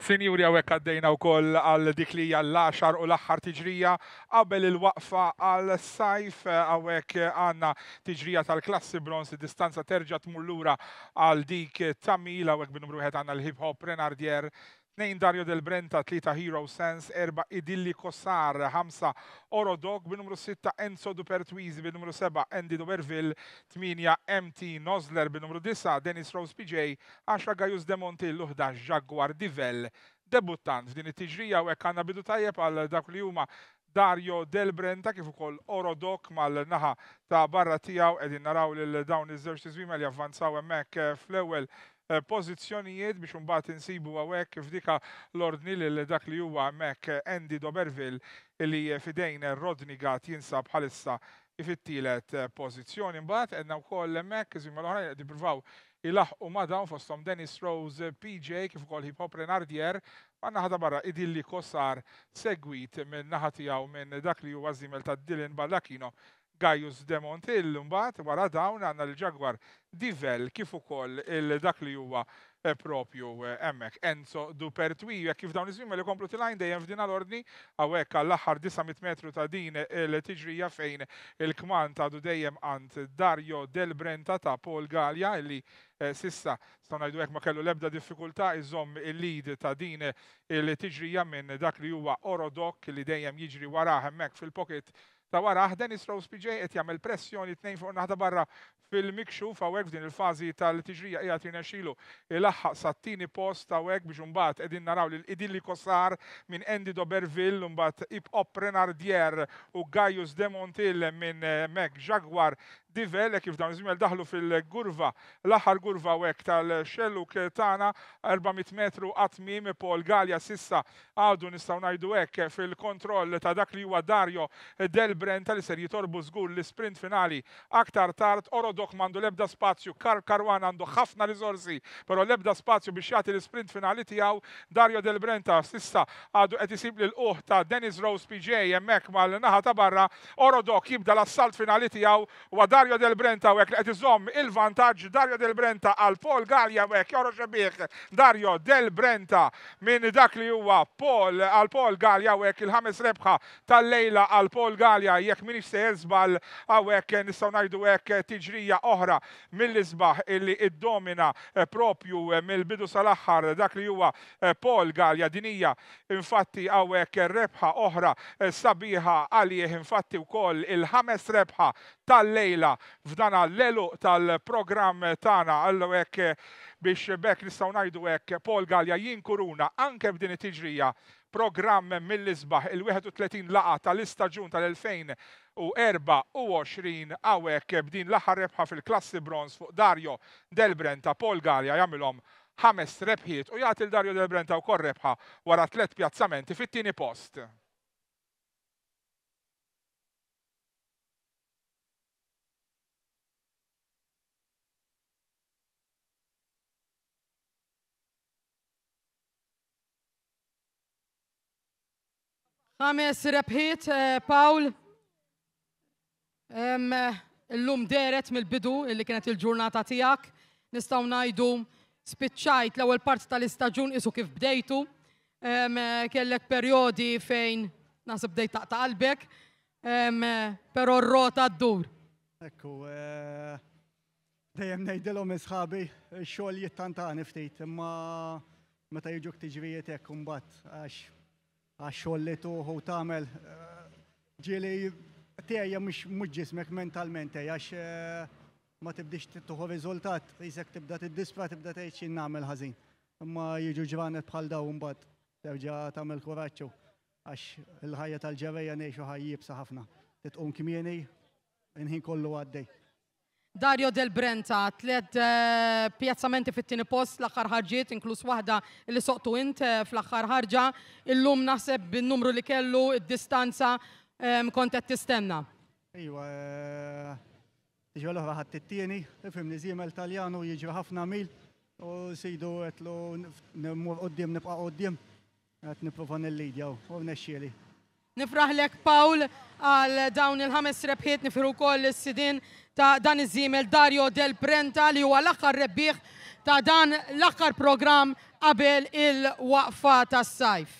Sinjuri għawek għaddejna u koll għal dik li l-10 u l-axħar tiġrija qabel il-waqfa għal sajf għawek għanna tiġrija tal-klassi bronz distanza terġa tmullura għal dik tamil għawek bin-numru għanna l-hip hop Renardier Nejn Dario Del Brenta, Tlita Hero Sans, Erba' Idilli Kossar, Hamsa Orodog, bin-numru 6 Enzo Dupertwizi, bin-numru 7 Andy Doverville, 8 MT Nozler, bin-numru 9 Dennis Rose PJ, 10 Gajus Demontil, 11 Jaguar Divell, debuttant Din it-tiġrija u hekk bidu tajjeb għal dak li huma Dario Del Brenta kif ukoll Orodok mal-naħa ta' barra tiegħu qegħdin naraw lil dawn iż-żewġ tiżwima li avvanzaw hemmhekk eh, fl-ewwel Eh, pozizjonijiet biex mbagħad insibu hawnhekk f'dika l-ordni li dak li huwa hemmhekk eh, Andy Doberville li eh, fidejn Rodni Gat jinsab bħalissa fit-tielet pożizzjoni mbagħad għedna wkoll hemmhekk iżimma l-oħrajn qed jippruvaw ilaħqu ma' dawn fosthom Dennis Rose, PJ kif ukoll Hip Hop Renardier ma' naħa barra idilli kosar segwit minn naħa tiegħu minn dak li huwa żimel ta' Dylan Ballakino Gaius Demontill, mbagħad wara dawn għandna l-ġagwar Divel kif ukoll dak li huwa eh, propju eh, emmek. Enzo Dupertwi, jek kif dawn iżmim li komplu tilajn dejjem f'din l-ordni, għawek għall-axar 900 metru ta' din l-tiġrija fejn il-kman ta' dejjem għant Dario Del Brenta ta' Paul Gallia, illi eh, sissa stanajdu għek ma kellu lebda diffikulta iżom il-lid ta' din l tiġrija minn dak li huwa Orodok li dejjem jiġri wara hemmek fil-pocket ta' wara ħden isrow spiġej qed jagħmel pressjoni tnejn fuq naħda barra fil-mikxuf hawnhekk f'din il-fażi tal-tiġrija qiegħed jirnexxielu ilaħħaq sattini post hawnhekk biex imbagħad qegħdin naraw lil idilli kosar minn Andy Doberville mbagħad Ip Op Renardier u Gaius Demontil minn eh, Mek Jaguar divel e kif dan iżmel daħlu fil-gurva, l-aħħar gurva wek tal-xellu tana 400 metru għatmim Paul Galja sissa għadu nistaw najdu hekk fil-kontroll ta' dak li huwa Dario Brenta li ser jitorbu żgur l-sprint finali aktar tard Orodok mandu lebda spazju, Kar Karwan għandu ħafna riżorsi, pero lebda spazju biex jagħti l-sprint finali tiegħu Dario Del Brenta sissa għadu qed isib lil uħ ta' Dennis Rose PJ jemmek mal-naħa ta' barra, Orodok jibda l-assalt finali tiegħu wa Dario Del Brenta wek li iżomm il-vantaġġ Dario Del Brenta għal Paul Gallia wek joroġ bieħ Dario Del Brenta minn dak li huwa Paul għal Paul Gallia wek il-ħames rebħa tal-lejla għal Paul Gallia jekk minix se jizbal għawek nistaw najdu għek tiġrija oħra mill-izbaħ illi id-domina eh, propju eh, mill-bidu sal-axħar dak li huwa eh, Paul Gallia dinija infatti għawek rebħa oħra sabiħa għalieħ infatti u koll il-ħames rebħa tal-lejla f'dan għall-elu tal-programm tagħna għallu għek biex bekk nistgħu ngħidu hekk Paul Galja jinkuruna anke b'din it-tiġrija programm mill-isbaħ il-31 laqa tal-istaġun tal-2024 għawek b'din l-aħħar rebħa fil-klassi bronz fuq Dario Delbren ta' Paul Gallia jagħmilhom ħames rebħiet u jagħti l-Dario Delbren ta' wkoll rebħa wara tliet pjazzamenti fit-tieni post. Ħames rebħiet eh, Paul eh, illum deret mill-bidu illi kienet il-ġurnata tiegħek nistgħu ngħidu spiċċajt l-ewwel parti tal-istaġun isu kif bdejtu eh, kellek periodi fejn nasib bdejt taqta' qalbek però r-rota d-dur. Ekku, dejjem ngħidilhom isħabi x-xogħol jittantani ftit imma meta jiġu ktiġrijiet hekk imbagħad għax għaxxol li tuħu tamel eh, ġili teja mux muġismek mentalment għax eh, ma tibdix tuħu rizultat jisek tibda tiddispa tibda tgħid xi namel ħażin. Ma jiġu ġranet bħal daw mbagħad terġa' tamel kuraġġu għax il-ħajja tal-ġerejja ngħixu ħajjibsa ħafna. Titqum kimieni inħin kollu għaddej. Dario Del Brenta, tlet pjazzamenti fit-tini post l-axar ħarġiet, inklus waħda li soqtu int fl-axar ħarġa, illum naħseb bin numru li kellu, id-distanza kontet tistenna. Iwa, iġba l-ħra ħatt it-tieni, ifim nizim l taljan u jiġri ħafna mil, u sidu għetlu n-mur għoddim, nibqa qoddim, għet niprofan l lidja u nesċieli. Nifraħlek Paul għal dawn il-ħames rebħiet nifru kol l-sidin ta' dan iż-żimel Dario Del Prenta li huwa l-aħħar rebbieħ ta' dan l-aħħar program qabel il-waqfa tas-sajf.